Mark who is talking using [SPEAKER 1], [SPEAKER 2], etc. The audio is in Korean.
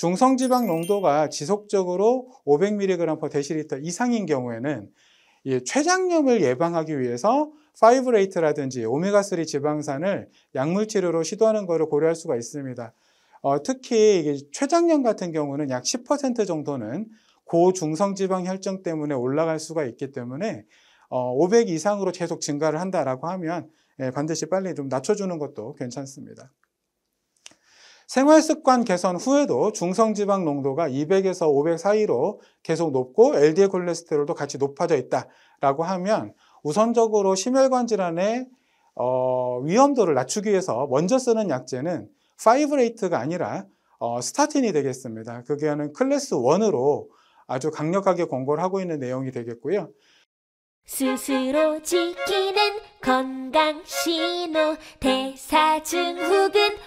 [SPEAKER 1] 중성지방 농도가 지속적으로 500mg/dl 이상인 경우에는 췌장염을 예방하기 위해서 파이브레이트라든지 오메가3 지방산을 약물치료로 시도하는 것을 고려할 수가 있습니다. 어, 특히 췌장염 같은 경우는 약 10% 정도는 고중성지방 혈증 때문에 올라갈 수가 있기 때문에 어, 500 이상으로 계속 증가를 한다라고 하면 예, 반드시 빨리 좀 낮춰주는 것도 괜찮습니다. 생활습관 개선 후에도 중성지방 농도가 200에서 500 사이로 계속 높고 LDL 콜레스테롤도 같이 높아져 있다라고 하면 우선적으로 심혈관 질환의 어, 위험도를 낮추기 위해서 먼저 쓰는 약제는 5레이트가 아니라 어, 스타틴이 되겠습니다. 그게는 클래스 1으로 아주 강력하게 권고를 하고 있는 내용이 되겠고요.
[SPEAKER 2] 스스로 지키는 건강 신호 대사증후군